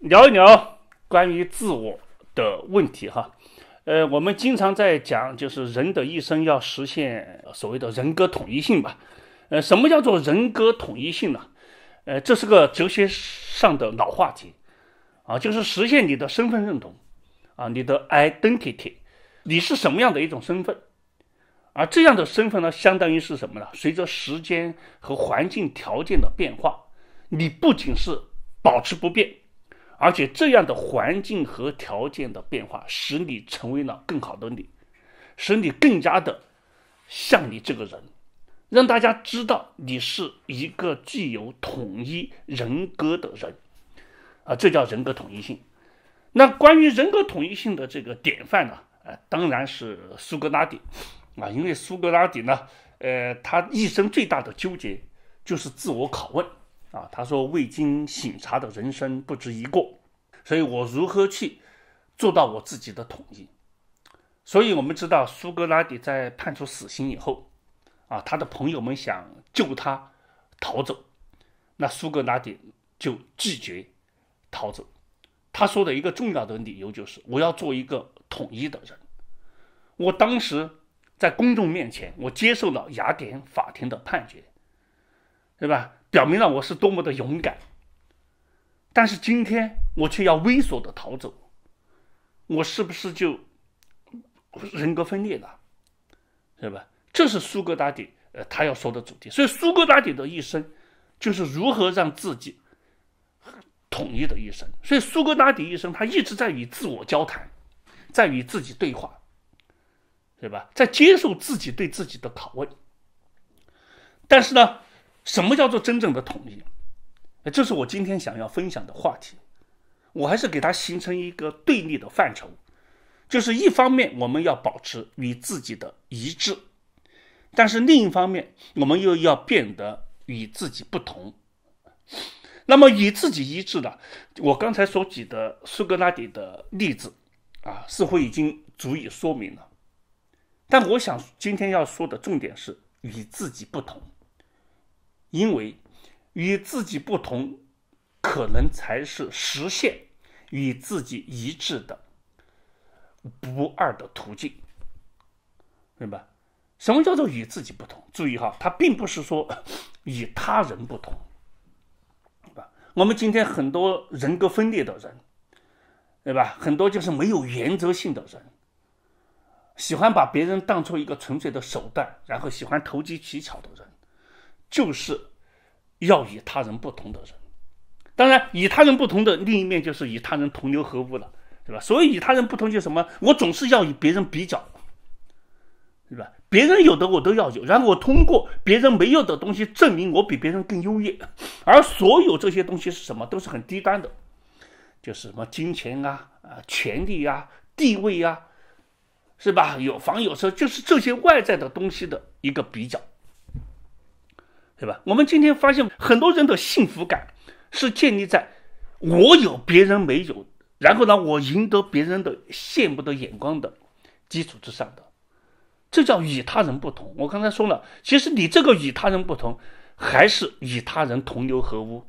聊一聊关于自我的问题哈，呃，我们经常在讲，就是人的一生要实现所谓的人格统一性吧，呃，什么叫做人格统一性呢？呃，这是个哲学上的老话题，啊，就是实现你的身份认同，啊，你的 identity，你是什么样的一种身份，而这样的身份呢，相当于是什么呢？随着时间和环境条件的变化，你不仅是保持不变。而且这样的环境和条件的变化，使你成为了更好的你，使你更加的像你这个人，让大家知道你是一个具有统一人格的人，啊，这叫人格统一性。那关于人格统一性的这个典范呢，呃，当然是苏格拉底啊，因为苏格拉底呢，呃，他一生最大的纠结就是自我拷问。啊，他说未经审查的人生不值一过，所以我如何去做到我自己的统一？所以，我们知道苏格拉底在判处死刑以后，啊，他的朋友们想救他逃走，那苏格拉底就拒绝逃走。他说的一个重要的理由就是，我要做一个统一的人。我当时在公众面前，我接受了雅典法庭的判决，对吧？表明了我是多么的勇敢，但是今天我却要猥琐的逃走，我是不是就人格分裂了，是吧？这是苏格拉底呃他要说的主题。所以苏格拉底的一生就是如何让自己统一的一生。所以苏格拉底一生他一直在与自我交谈，在与自己对话，对吧？在接受自己对自己的拷问，但是呢？什么叫做真正的统一？这是我今天想要分享的话题。我还是给它形成一个对立的范畴，就是一方面我们要保持与自己的一致，但是另一方面我们又要变得与自己不同。那么与自己一致呢？我刚才所举的苏格拉底的例子啊，似乎已经足以说明了。但我想今天要说的重点是与自己不同。因为与自己不同，可能才是实现与自己一致的不二的途径，明白？什么叫做与自己不同？注意哈，它并不是说 与他人不同，对吧？我们今天很多人格分裂的人，对吧？很多就是没有原则性的人，喜欢把别人当做一个纯粹的手段，然后喜欢投机取巧的人。就是要与他人不同的人，当然，与他人不同的另一面就是与他人同流合污了，对吧？所以，与他人不同就什么？我总是要与别人比较，对吧？别人有的我都要有，然后我通过别人没有的东西证明我比别人更优越。而所有这些东西是什么？都是很低端的，就是什么金钱啊、啊权力呀、地位呀，是吧？有房有车，就是这些外在的东西的一个比较。对吧？我们今天发现很多人的幸福感是建立在“我有别人没有”，然后呢，我赢得别人的羡慕的眼光的基础之上的，这叫与他人不同。我刚才说了，其实你这个与他人不同，还是与他人同流合污。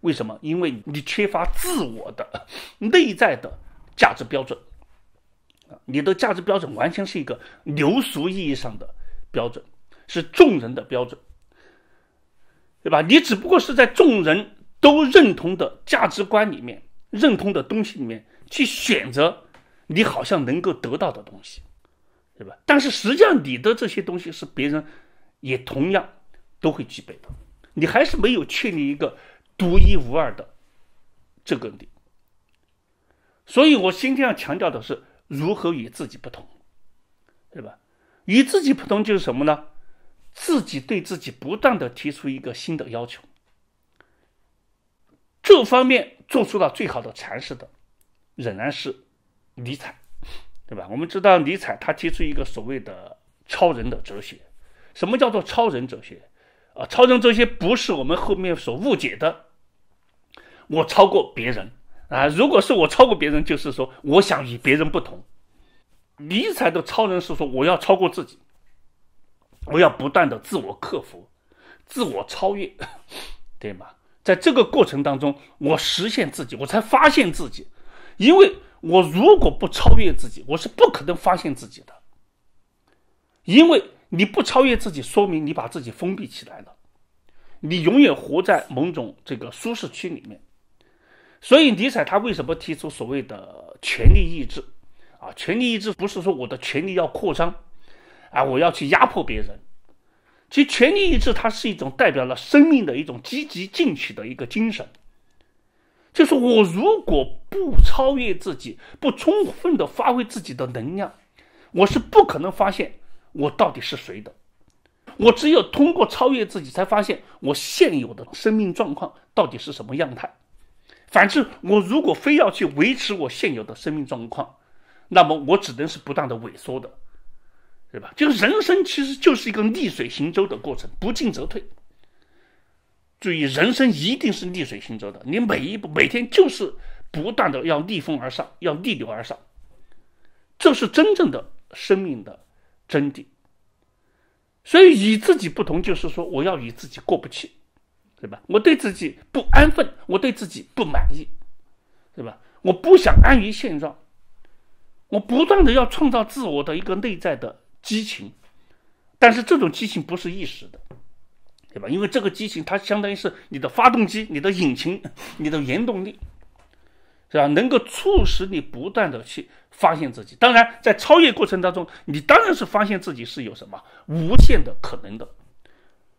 为什么？因为你缺乏自我的内在的价值标准，你的价值标准完全是一个流俗意义上的标准，是众人的标准。对吧？你只不过是在众人都认同的价值观里面、认同的东西里面去选择你好像能够得到的东西，对吧？但是实际上你的这些东西是别人也同样都会具备的，你还是没有确立一个独一无二的这个你。所以我今天要强调的是如何与自己不同，对吧？与自己不同就是什么呢？自己对自己不断的提出一个新的要求，这方面做出了最好的阐释的，仍然是尼采，对吧？我们知道尼采他提出一个所谓的超人的哲学，什么叫做超人哲学？啊，超人哲学不是我们后面所误解的，我超过别人啊，如果是我超过别人，就是说我想与别人不同。尼采的超人是说我要超过自己。我要不断的自我克服，自我超越，对吗？在这个过程当中，我实现自己，我才发现自己。因为我如果不超越自己，我是不可能发现自己的。因为你不超越自己，说明你把自己封闭起来了，你永远活在某种这个舒适区里面。所以，尼采他为什么提出所谓的权力意志？啊，权力意志不是说我的权力要扩张。啊！我要去压迫别人，其实权力意志它是一种代表了生命的一种积极进取的一个精神。就是我如果不超越自己，不充分的发挥自己的能量，我是不可能发现我到底是谁的。我只有通过超越自己，才发现我现有的生命状况到底是什么样态。反之，我如果非要去维持我现有的生命状况，那么我只能是不断的萎缩的。对吧？就是人生其实就是一个逆水行舟的过程，不进则退。注意，人生一定是逆水行舟的，你每一步、每天就是不断的要逆风而上，要逆流而上，这是真正的生命的真谛。所以与自己不同，就是说我要与自己过不去，对吧？我对自己不安分，我对自己不满意，对吧？我不想安于现状，我不断的要创造自我的一个内在的。激情，但是这种激情不是一时的，对吧？因为这个激情，它相当于是你的发动机、你的引擎、你的原动力，是吧？能够促使你不断的去发现自己。当然，在超越过程当中，你当然是发现自己是有什么无限的可能的。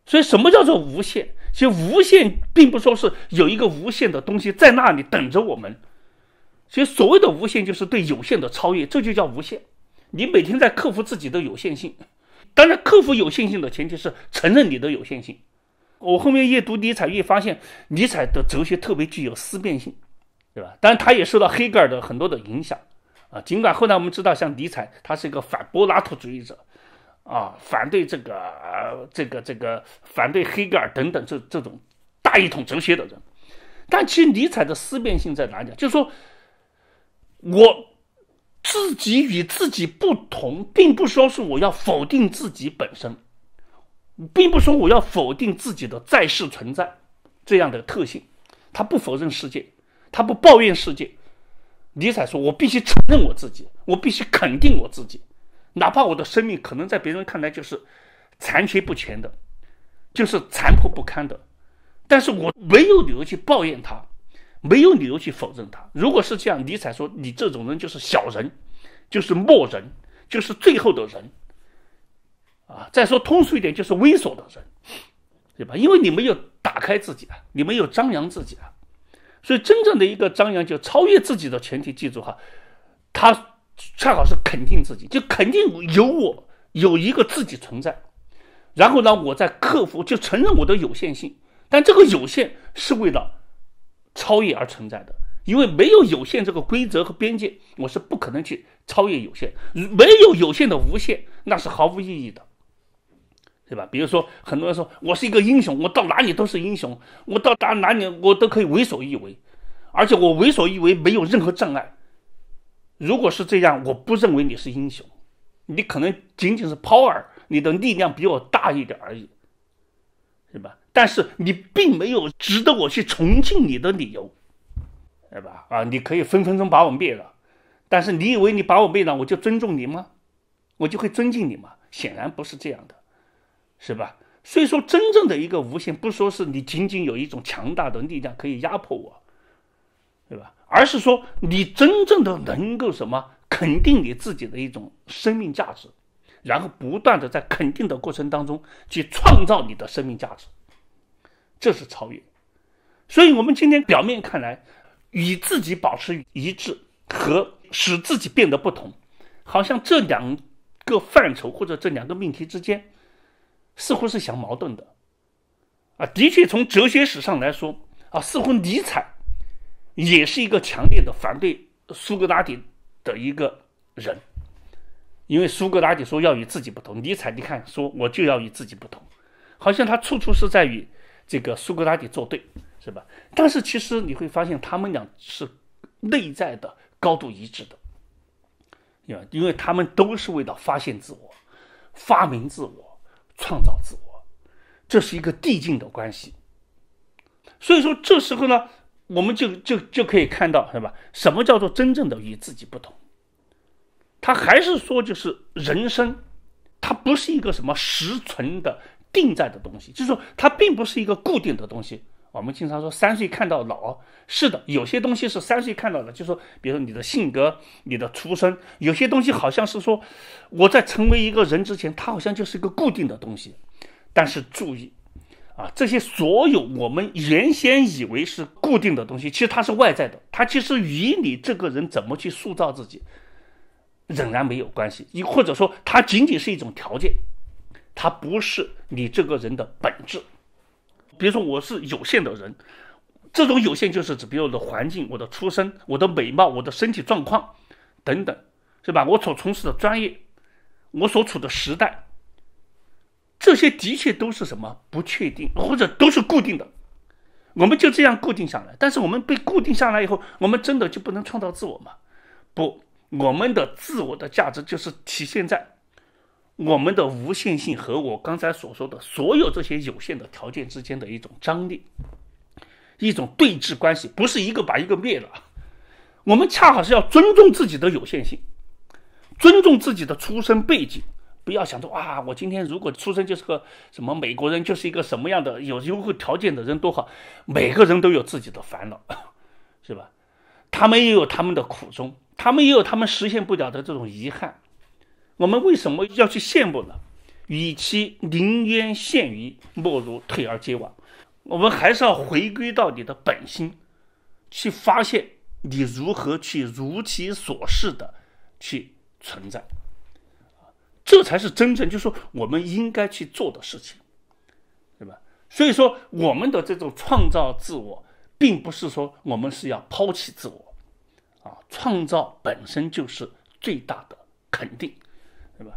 所以，什么叫做无限？其实，无限并不说是有一个无限的东西在那里等着我们。其实，所谓的无限，就是对有限的超越，这就叫无限。你每天在克服自己的有限性，当然，克服有限性的前提是承认你的有限性。我后面越读尼采，越发现尼采的哲学特别具有思辨性，对吧？当然，他也受到黑格尔的很多的影响啊。尽管后来我们知道，像尼采，他是一个反柏拉图主义者啊，反对这个、这个、这个，反对黑格尔等等这这种大一统哲学的人。但其实尼采的思辨性在哪里？就是说我。自己与自己不同，并不说是我要否定自己本身，并不说我要否定自己的在世存在这样的特性。他不否认世界，他不抱怨世界。尼采说：“我必须承认我自己，我必须肯定我自己，哪怕我的生命可能在别人看来就是残缺不全的，就是残破不堪的，但是我没有理由去抱怨他。”没有理由去否认他。如果是这样，尼采说：“你这种人就是小人，就是末人，就是最后的人啊！再说通俗一点，就是猥琐的人，对吧？因为你没有打开自己啊，你没有张扬自己啊。所以，真正的一个张扬，就超越自己的前提，记住哈，他恰好是肯定自己，就肯定有我有一个自己存在。然后呢，我在克服，就承认我的有限性，但这个有限是为了。”超越而存在的，因为没有有限这个规则和边界，我是不可能去超越有限。没有有限的无限，那是毫无意义的，对吧？比如说，很多人说我是一个英雄，我到哪里都是英雄，我到达哪里我都可以为所欲为，而且我为所欲为没有任何障碍。如果是这样，我不认为你是英雄，你可能仅仅是 power，你的力量比我大一点而已，是吧？但是你并没有值得我去崇敬你的理由，对吧？啊，你可以分分钟把我灭了，但是你以为你把我灭了，我就尊重你吗？我就会尊敬你吗？显然不是这样的，是吧？所以说，真正的一个无限，不说是你仅仅有一种强大的力量可以压迫我，对吧？而是说你真正的能够什么肯定你自己的一种生命价值，然后不断的在肯定的过程当中去创造你的生命价值。这是超越，所以我们今天表面看来，与自己保持一致和使自己变得不同，好像这两个范畴或者这两个命题之间，似乎是相矛盾的，啊，的确，从哲学史上来说，啊，似乎尼采，也是一个强烈的反对苏格拉底的一个人，因为苏格拉底说要与自己不同，尼采你看说我就要与自己不同，好像他处处是在与。这个苏格拉底做对，是吧？但是其实你会发现，他们俩是内在的、高度一致的，因为因为他们都是为了发现自我、发明自我、创造自我，这是一个递进的关系。所以说，这时候呢，我们就就就可以看到，是吧？什么叫做真正的与自己不同？他还是说，就是人生，它不是一个什么实存的。定在的东西，就是说它并不是一个固定的东西。我们经常说三岁看到老，是的，有些东西是三岁看到的。就是说，比如说你的性格、你的出身，有些东西好像是说，我在成为一个人之前，它好像就是一个固定的东西。但是注意，啊，这些所有我们原先以为是固定的东西，其实它是外在的，它其实与你这个人怎么去塑造自己，仍然没有关系。你或者说，它仅仅是一种条件。它不是你这个人的本质。比如说，我是有限的人，这种有限就是指比如我的环境、我的出身、我的美貌、我的身体状况等等，是吧？我所从事的专业，我所处的时代，这些的确都是什么不确定，或者都是固定的。我们就这样固定下来，但是我们被固定下来以后，我们真的就不能创造自我吗？不，我们的自我的价值就是体现在。我们的无限性和我刚才所说的所有这些有限的条件之间的一种张力，一种对峙关系，不是一个把一个灭了我们恰好是要尊重自己的有限性，尊重自己的出身背景，不要想着啊，我今天如果出生就是个什么美国人，就是一个什么样的有优惠条件的人多好。每个人都有自己的烦恼，是吧？他们也有他们的苦衷，他们也有他们实现不了的这种遗憾。我们为什么要去羡慕呢？与其临渊羡鱼，莫如退而结网。我们还是要回归到你的本心，去发现你如何去如其所是的去存在，这才是真正就是说我们应该去做的事情，对吧？所以说，我们的这种创造自我，并不是说我们是要抛弃自我，啊，创造本身就是最大的肯定。对吧？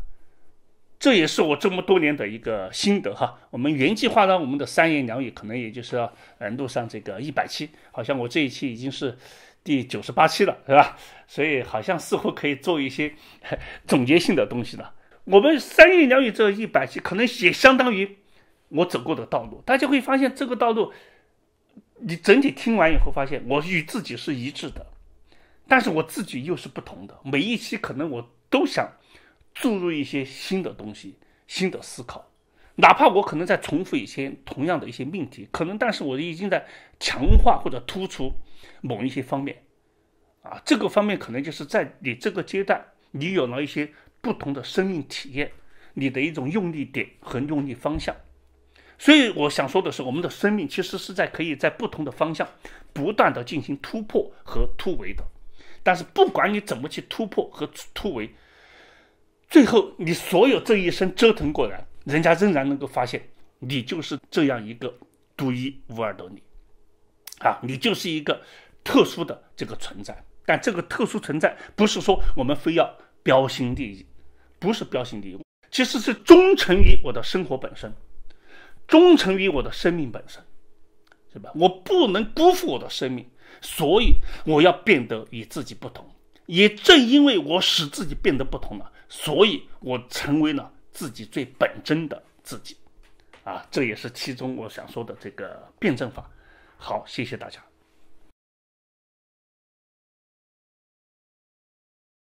这也是我这么多年的一个心得哈。我们原计划呢，我们的三言两语可能也就是呃，录上这个一百期，好像我这一期已经是第九十八期了，是吧？所以好像似乎可以做一些 总结性的东西了。我们三言两语这一百期，可能也相当于我走过的道路。大家会发现这个道路，你整体听完以后发现，我与自己是一致的，但是我自己又是不同的。每一期可能我都想。注入一些新的东西、新的思考，哪怕我可能在重复一些同样的一些命题，可能但是我已经在强化或者突出某一些方面，啊，这个方面可能就是在你这个阶段，你有了一些不同的生命体验，你的一种用力点和用力方向。所以我想说的是，我们的生命其实是在可以在不同的方向不断的进行突破和突围的。但是不管你怎么去突破和突围。最后，你所有这一生折腾过来，人家仍然能够发现你就是这样一个独一无二的你，啊，你就是一个特殊的这个存在。但这个特殊存在不是说我们非要标新立异，不是标新立异，其实是忠诚于我的生活本身，忠诚于我的生命本身，是吧？我不能辜负我的生命，所以我要变得与自己不同。也正因为我使自己变得不同了。所以，我成为了自己最本真的自己，啊，这也是其中我想说的这个辩证法。好，谢谢大家。